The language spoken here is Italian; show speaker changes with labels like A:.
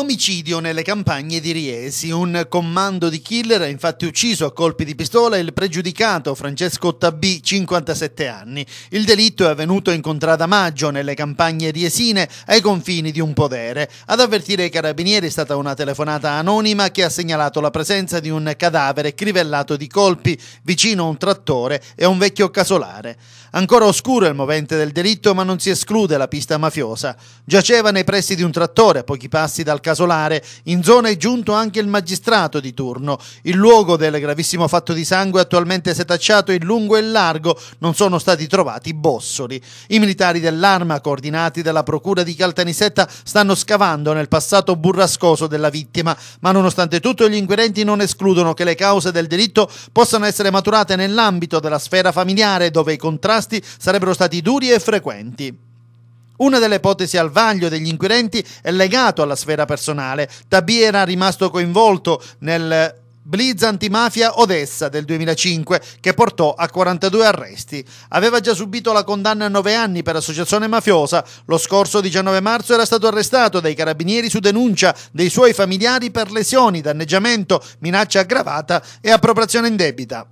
A: Omicidio nelle campagne di Riesi. Un comando di killer ha infatti ucciso a colpi di pistola il pregiudicato Francesco Tabì, 57 anni. Il delitto è avvenuto in contrada Maggio, nelle campagne riesine, ai confini di un podere. Ad avvertire i carabinieri è stata una telefonata anonima che ha segnalato la presenza di un cadavere crivellato di colpi vicino a un trattore e a un vecchio casolare. Ancora oscuro è il movente del delitto, ma non si esclude la pista mafiosa. Giaceva nei pressi di un trattore, a pochi passi dal casolare casolare, in zona è giunto anche il magistrato di turno. Il luogo del gravissimo fatto di sangue attualmente setacciato in lungo e largo, non sono stati trovati bossoli. I militari dell'arma, coordinati dalla procura di Caltanissetta, stanno scavando nel passato burrascoso della vittima, ma nonostante tutto gli inquirenti non escludono che le cause del delitto possano essere maturate nell'ambito della sfera familiare dove i contrasti sarebbero stati duri e frequenti. Una delle ipotesi al vaglio degli inquirenti è legata alla sfera personale. Tabì era rimasto coinvolto nel blitz antimafia Odessa del 2005 che portò a 42 arresti. Aveva già subito la condanna a 9 anni per associazione mafiosa. Lo scorso 19 marzo era stato arrestato dai carabinieri su denuncia dei suoi familiari per lesioni, danneggiamento, minaccia aggravata e appropriazione indebita.